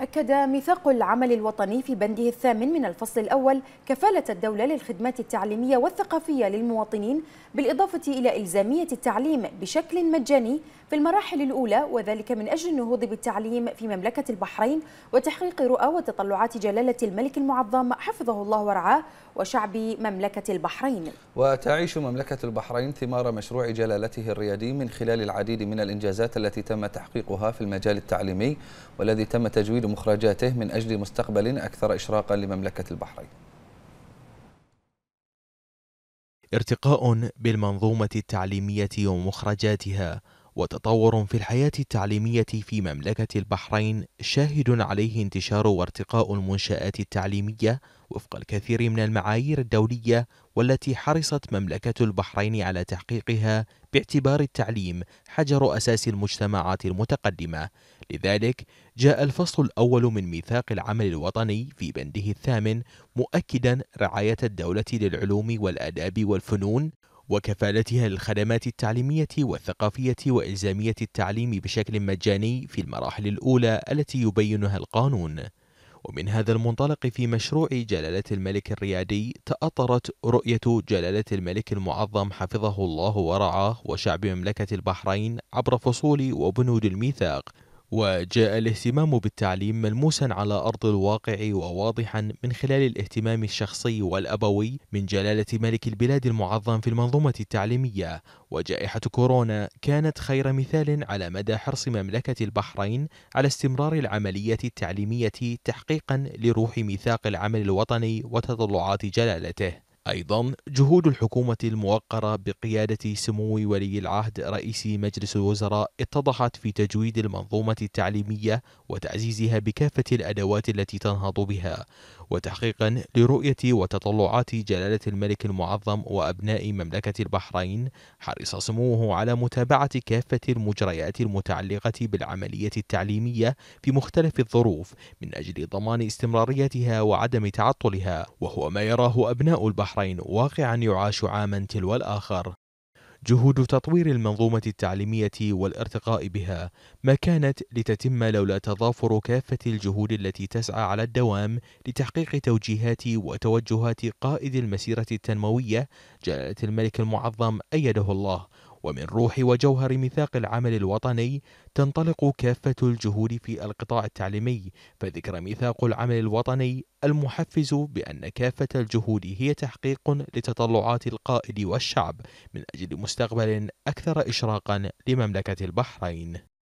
أكد ميثاق العمل الوطني في بنده الثامن من الفصل الأول كفالة الدولة للخدمات التعليمية والثقافية للمواطنين بالإضافة إلى إلزامية التعليم بشكل مجاني في المراحل الأولى وذلك من أجل النهوض بالتعليم في مملكة البحرين وتحقيق رؤى وتطلعات جلالة الملك المعظم حفظه الله ورعاه وشعب مملكة البحرين وتعيش مملكة البحرين ثمار مشروع جلالته الريادي من خلال العديد من الإنجازات التي تم تحقيقها في المجال التعليمي والذي تم تجويد بمخرجاته من أجل مستقبل أكثر إشراقا لمملكة البحرين ارتقاء بالمنظومة التعليمية ومخرجاتها وتطور في الحياة التعليمية في مملكة البحرين شاهد عليه انتشار وارتقاء المنشآت التعليمية وفق الكثير من المعايير الدولية والتي حرصت مملكة البحرين على تحقيقها باعتبار التعليم حجر أساس المجتمعات المتقدمة لذلك جاء الفصل الأول من ميثاق العمل الوطني في بنده الثامن مؤكدا رعاية الدولة للعلوم والآداب والفنون وكفالتها للخدمات التعليمية والثقافية وإلزامية التعليم بشكل مجاني في المراحل الأولى التي يبينها القانون ومن هذا المنطلق في مشروع جلالة الملك الريادي تأطرت رؤية جلالة الملك المعظم حفظه الله ورعاه وشعب مملكة البحرين عبر فصول وبنود الميثاق وجاء الاهتمام بالتعليم ملموسا على أرض الواقع وواضحا من خلال الاهتمام الشخصي والأبوي من جلالة ملك البلاد المعظم في المنظومة التعليمية وجائحة كورونا كانت خير مثال على مدى حرص مملكة البحرين على استمرار العملية التعليمية تحقيقا لروح ميثاق العمل الوطني وتطلعات جلالته أيضا جهود الحكومة الموقرة بقيادة سمو ولي العهد رئيس مجلس الوزراء اتضحت في تجويد المنظومة التعليمية وتعزيزها بكافة الأدوات التي تنهض بها وتحقيقا لرؤية وتطلعات جلالة الملك المعظم وأبناء مملكة البحرين حرص سموه على متابعة كافة المجريات المتعلقة بالعملية التعليمية في مختلف الظروف من أجل ضمان استمراريتها وعدم تعطلها وهو ما يراه أبناء البحرين البحرين واقعا يعاش عاما تلو الآخر جهود تطوير المنظومة التعليمية والارتقاء بها ما كانت لتتم لولا تضافر كافة الجهود التي تسعى على الدوام لتحقيق توجيهات وتوجهات قائد المسيرة التنموية جلالة الملك المعظم أيده الله ومن روح وجوهر ميثاق العمل الوطني تنطلق كافة الجهود في القطاع التعليمي فذكر ميثاق العمل الوطني المحفز بأن كافة الجهود هي تحقيق لتطلعات القائد والشعب من أجل مستقبل أكثر إشراقا لمملكة البحرين